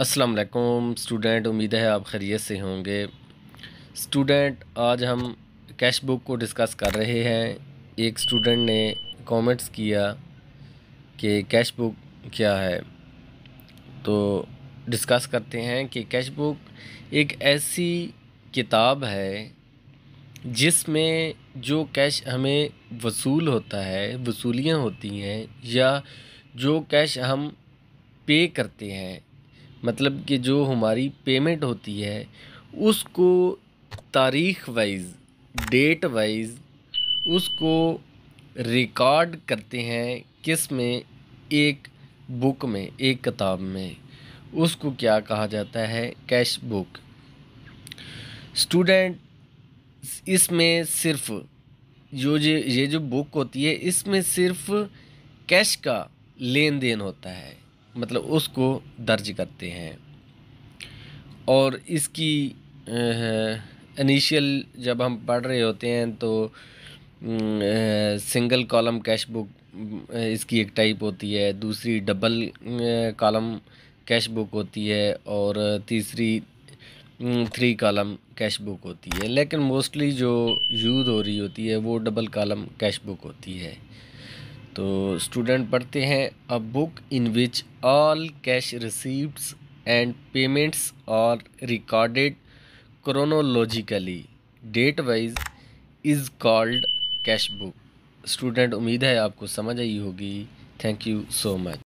अस्सलाम वालेकुम स्टूडेंट उम्मीद है आप खैरियत से होंगे स्टूडेंट आज हम कैश बुक को डिस्कस कर रहे हैं एक स्टूडेंट ने कमेंट्स किया कि कैश बुक क्या है तो डिस्कस करते हैं कि कैश बुक एक ऐसी किताब है जिसमें जो कैश हमें वसूल होता है वसूलियाँ होती हैं या जो कैश हम पे करते हैं मतलब कि जो हमारी पेमेंट होती है उसको तारीख वाइज डेट वाइज उसको रिकॉर्ड करते हैं किस में एक बुक में एक किताब में उसको क्या कहा जाता है कैश बुक स्टूडेंट इसमें सिर्फ जो ये ये जो बुक होती है इसमें सिर्फ कैश का लेन देन होता है मतलब उसको दर्ज करते हैं और इसकी इनिशियल जब हम पढ़ रहे होते हैं तो सिंगल कॉलम कैश बुक इसकी एक टाइप होती है दूसरी डबल कॉलम कैश बुक होती है और तीसरी थ्री कॉलम कैश बुक होती है लेकिन मोस्टली जो यूज़ हो रही होती है वो डबल कॉलम कैश बुक होती है तो स्टूडेंट पढ़ते हैं a book in which all cash receipts and payments are recorded chronologically date wise is called cash book student उम्मीद है आपको समझ आई होगी थैंक यू सो मच